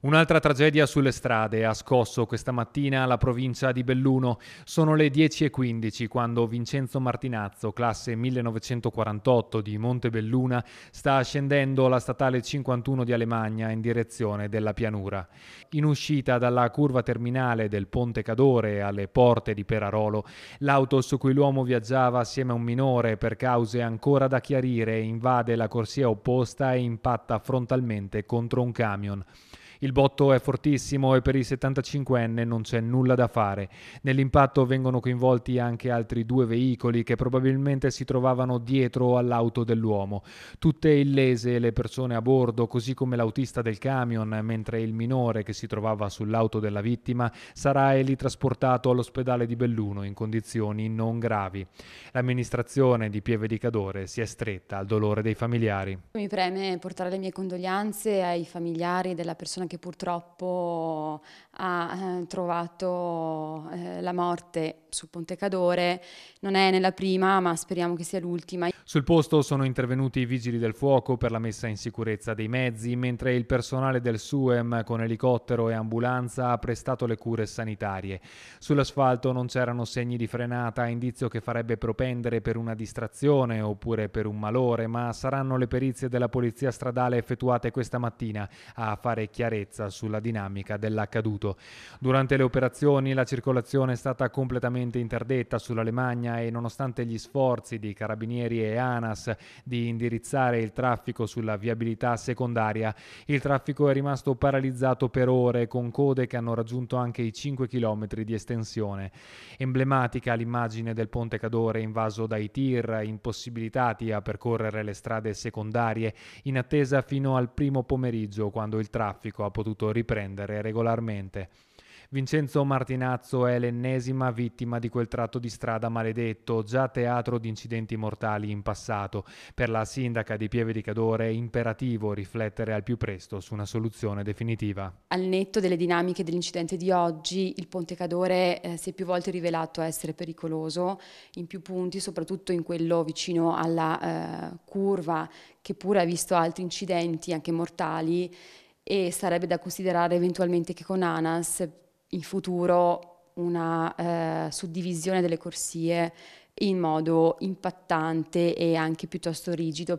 Un'altra tragedia sulle strade ha scosso questa mattina la provincia di Belluno. Sono le 10.15 quando Vincenzo Martinazzo, classe 1948 di Montebelluna, sta scendendo la statale 51 di Alemagna in direzione della pianura. In uscita dalla curva terminale del Ponte Cadore alle porte di Perarolo, l'auto su cui l'uomo viaggiava assieme a un minore per cause ancora da chiarire invade la corsia opposta e impatta frontalmente contro un camion. Il botto è fortissimo e per i 75enne non c'è nulla da fare. Nell'impatto vengono coinvolti anche altri due veicoli che probabilmente si trovavano dietro all'auto dell'uomo. Tutte illese le persone a bordo, così come l'autista del camion, mentre il minore che si trovava sull'auto della vittima sarà elitrasportato all'ospedale di Belluno in condizioni non gravi. L'amministrazione di Pieve di Cadore si è stretta al dolore dei familiari. Mi preme portare le mie condoglianze ai familiari della persona anche purtroppo ha eh, trovato eh, la morte sul Ponte Cadore. Non è nella prima, ma speriamo che sia l'ultima. Sul posto sono intervenuti i vigili del fuoco per la messa in sicurezza dei mezzi, mentre il personale del SUEM con elicottero e ambulanza ha prestato le cure sanitarie. Sull'asfalto non c'erano segni di frenata, indizio che farebbe propendere per una distrazione oppure per un malore, ma saranno le perizie della polizia stradale effettuate questa mattina a fare chiarezza chiarezza sulla dinamica dell'accaduto. Durante le operazioni la circolazione è stata completamente interdetta sull'Alemagna e nonostante gli sforzi di carabinieri e ANAS di indirizzare il traffico sulla viabilità secondaria, il traffico è rimasto paralizzato per ore con code che hanno raggiunto anche i 5 km di estensione. Emblematica l'immagine del ponte Cadore invaso dai tir, impossibilitati a percorrere le strade secondarie, in attesa fino al primo pomeriggio quando il traffico ha ha potuto riprendere regolarmente. Vincenzo Martinazzo è l'ennesima vittima di quel tratto di strada maledetto, già teatro di incidenti mortali in passato. Per la sindaca di Pieve di Cadore è imperativo riflettere al più presto su una soluzione definitiva. Al netto delle dinamiche dell'incidente di oggi, il ponte Cadore eh, si è più volte rivelato essere pericoloso in più punti, soprattutto in quello vicino alla eh, curva che pure ha visto altri incidenti, anche mortali e sarebbe da considerare eventualmente che con ANAS in futuro una eh, suddivisione delle corsie in modo impattante e anche piuttosto rigido